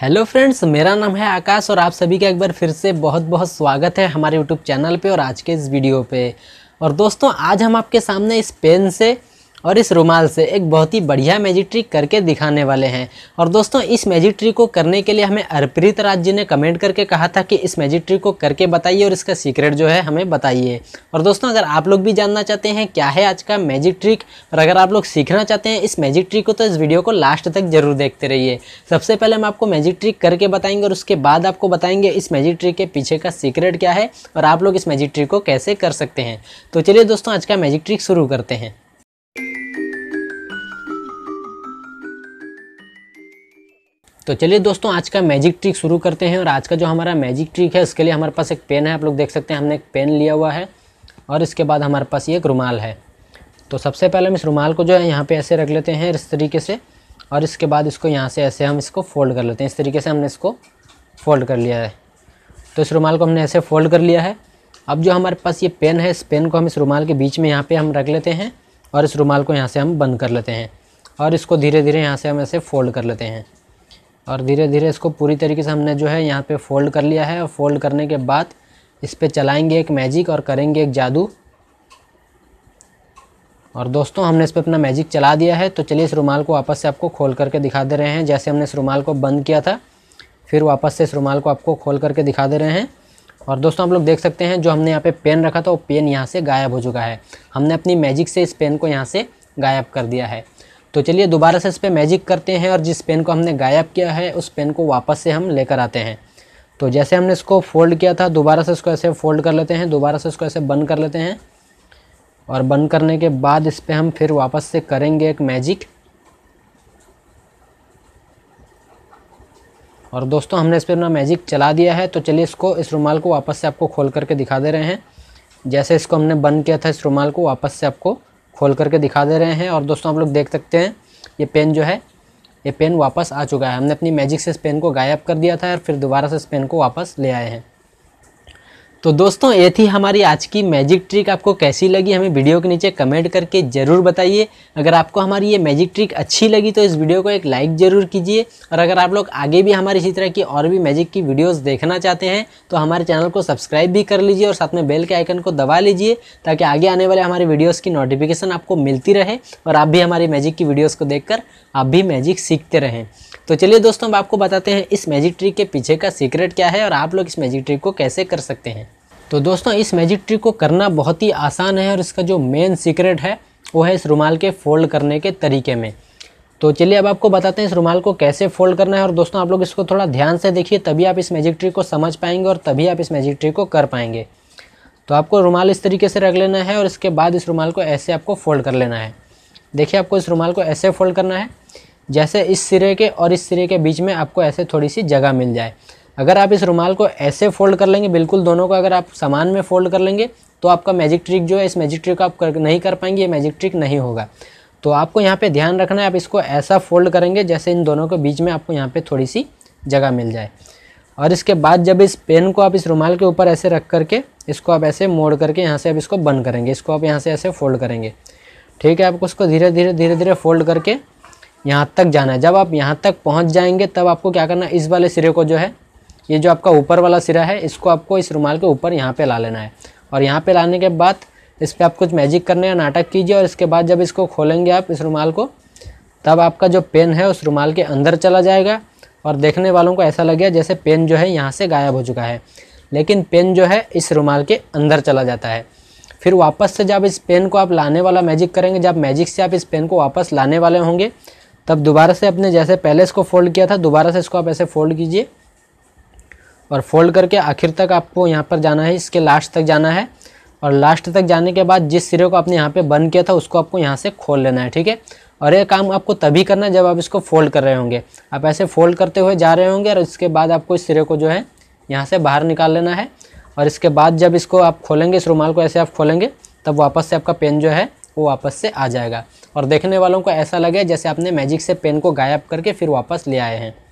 hello friends मेरा नाम है आकाश और आप सभी का एक बार फिर से बहुत बहुत स्वागत है हमारे यूट्यूब चैनल पे और आज के इस वीडियो पे और दोस्तों आज हम आपके सामने इस पेन से और इस रुमाल से एक बहुत ही बढ़िया मैजिक ट्रिक करके दिखाने वाले हैं और दोस्तों इस मैजिक ट्रिक को करने के लिए हमें अर्पित राज जी ने कमेंट करके कहा था कि इस मैजिक ट्रिक को करके बताइए और इसका सीक्रेट जो है हमें बताइए और दोस्तों अगर आप लोग भी जानना चाहते हैं क्या है आज का मैजिक ट्रिक और अगर आप लोग सीखना चाहते हैं इस मैजिक ट्रिक को तो इस वीडियो को लास्ट तक जरूर देखते रहिए सबसे पहले हम आपको मैजिक ट्रिक करके बताएंगे और उसके बाद आपको बताएंगे इस मैजिक ट्रिक के पीछे का सीक्रेट क्या है और आप लोग इस मैजिक ट्रिक को कैसे कर सकते हैं तो चलिए दोस्तों आज का मैजिक ट्रिक शुरू करते हैं तो चलिए दोस्तों आज का मैजिक ट्रिक शुरू करते हैं और आज का जो हमारा मैजिक ट्रिक है उसके लिए हमारे पास एक पेन है आप लोग देख सकते हैं हमने एक पेन लिया हुआ है और इसके बाद हमारे पास ये एक रुमाल है तो सबसे पहले हम इस रुमाल को जो है यहाँ पे ऐसे रख लेते हैं इस तरीके से और इसके बाद इसको यहाँ से ऐसे हम इसको फोल्ड कर लेते हैं इस तरीके से हमने इसको फोल्ड कर लिया है तो इस रुमाल को हमने ऐसे फोल्ड कर लिया है अब जो हमारे पास ये पेन है इस पेन को हम इस रुमाल के बीच में यहाँ पर हम रख लेते हैं और इस रुमाल को यहाँ से हम बंद कर लेते हैं और इसको धीरे धीरे यहाँ से हम ऐसे फोल्ड कर लेते हैं और धीरे धीरे इसको पूरी तरीके से हमने जो है यहाँ पे फोल्ड कर लिया है और फोल्ड करने के बाद इस पर चलाएँगे एक मैजिक और करेंगे एक जादू और दोस्तों हमने इस पर अपना मैजिक चला दिया है तो चलिए इस रुमाल को वापस से आपको खोल करके दिखा दे रहे हैं जैसे हमने इस रुमाल को बंद किया था फिर वापस से इस रुमाल को आपको खोल करके दिखा दे रहे हैं और दोस्तों आप लोग देख सकते हैं जो हमने यहाँ पे पेन रखा था वो पेन यहाँ से गायब हो चुका है हमने अपनी मैजिक से इस पेन को यहाँ से गायब कर दिया है तो चलिए दोबारा से इस पर मैजिक करते हैं और जिस पेन को हमने गायब किया है उस पेन को वापस से हम लेकर आते हैं तो जैसे हमने इसको फोल्ड किया था दोबारा से इसको ऐसे फोल्ड कर लेते हैं दोबारा से इसको ऐसे बंद कर लेते हैं और बंद करने के बाद इस पर हम फिर वापस से करेंगे एक मैजिक और दोस्तों हमने इस पर अपना मैजिक चला दिया है तो चलिए इसको इस रुमाल को वापस से आपको खोल करके दिखा दे रहे हैं जैसे इसको हमने बंद किया था इस रुमाल को वापस से आपको खोल करके दिखा दे रहे हैं और दोस्तों आप लोग देख सकते हैं ये पेन जो है ये पेन वापस आ चुका है हमने अपनी मैजिक से इस पेन को गायब कर दिया था और फिर दोबारा से इस पेन को वापस ले आए हैं तो दोस्तों ये थी हमारी आज की मैजिक ट्रिक आपको कैसी लगी हमें वीडियो के नीचे कमेंट करके ज़रूर बताइए अगर आपको हमारी ये मैजिक ट्रिक अच्छी लगी तो इस वीडियो को एक लाइक ज़रूर कीजिए और अगर आप लोग आगे भी हमारी इसी तरह की और भी मैजिक की वीडियोज़ देखना चाहते हैं तो हमारे चैनल को सब्सक्राइब भी कर लीजिए और साथ में बेल के आइकन को दबा लीजिए ताकि आगे आने वाले हमारे वीडियोज़ की नोटिफिकेशन आपको मिलती रहे और आप भी हमारी मैजिक की वीडियोज़ को देख आप भी मैजिक सीखते रहें तो चलिए दोस्तों अब आपको बताते हैं इस मैजिक ट्रिक के पीछे का सीक्रेट क्या है और आप लोग इस मैजिक ट्रिक को कैसे कर सकते हैं तो दोस्तों इस मैजिक ट्रिक को करना बहुत ही आसान है और इसका जो मेन सीक्रेट है वो है इस रुमाल के फ़ोल्ड करने के तरीके में तो चलिए अब आपको बताते हैं इस रुमाल को कैसे फोल्ड करना है और दोस्तों आप लोग इसको थोड़ा ध्यान से देखिए तभी आप इस मैजिक ट्रिक को समझ पाएंगे और तभी आप इस मैजिक ट्रिक को कर पाएंगे तो आपको रुमाल इस तरीके से रख लेना है और इसके बाद इस रुमाल को ऐसे आपको फोल्ड कर लेना है देखिए आपको इस रुमाल को ऐसे फोल्ड करना है जैसे इस सिरे के और इस सिरे के बीच में आपको ऐसे थोड़ी सी जगह मिल जाए अगर आप इस रुमाल को ऐसे फोल्ड कर लेंगे बिल्कुल दोनों को अगर आप सामान में फोल्ड कर लेंगे तो आपका मैजिक ट्रिक जो है इस मैजिक ट्रिक को आप कर, नहीं कर पाएंगे ये मैजिक ट्रिक नहीं होगा तो आपको यहाँ पे ध्यान रखना है आप इसको ऐसा फोल्ड करेंगे जैसे इन दोनों के बीच में आपको यहाँ पे थोड़ी सी जगह मिल जाए और इसके बाद जब इस पेन को आप इस रुमाल के ऊपर ऐसे रख करके इसको आप ऐसे मोड़ करके यहाँ से आप इसको बंद करेंगे इसको आप यहाँ से ऐसे फोल्ड करेंगे ठीक है आपको उसको धीरे धीरे धीरे धीरे फोल्ड करके यहाँ तक जाना है जब आप यहाँ तक पहुँच जाएंगे तब आपको क्या करना है इस वाले सिरे को जो है ये जो आपका ऊपर वाला सिरा है इसको आपको इस रुमाल के ऊपर यहाँ पे ला लेना है और यहाँ पे लाने के बाद इस पर आप कुछ मैजिक करने या नाटक कीजिए और इसके बाद जब इसको खोलेंगे आप इस रुमाल को तब आपका जो पेन है उस रुमाल के अंदर चला जाएगा और देखने वालों को ऐसा लगेगा जैसे पेन जो है यहाँ से गायब हो चुका है लेकिन पेन जो है इस रुमाल के अंदर चला जाता है फिर वापस से जब इस पेन को आप लाने वाला मैजिक करेंगे जब मैजिक से आप इस पेन को वापस लाने वाले होंगे तब दोबारा से अपने जैसे पहले इसको फोल्ड किया था दोबारा से इसको आप ऐसे फोल्ड कीजिए और फोल्ड करके आखिर तक आपको यहाँ पर जाना है इसके लास्ट तक जाना है और लास्ट तक जाने के बाद जिस सिरे को आपने यहाँ पे बंद किया था उसको आपको यहाँ से खोल लेना है ठीक है और ये काम आपको तभी करना है जब आप इसको फोल्ड कर रहे होंगे आप ऐसे फोल्ड करते हुए जा रहे होंगे और इसके बाद आपको इस सिरे को जो है यहाँ से बाहर निकाल लेना है और इसके बाद जब इसको आप खोलेंगे इस रुमाल को ऐसे आप खोलेंगे तब वापस से आपका पेन जो है वो वापस से आ जाएगा और देखने वालों को ऐसा लगे जैसे आपने मैजिक से पेन को गायब करके फिर वापस ले आए हैं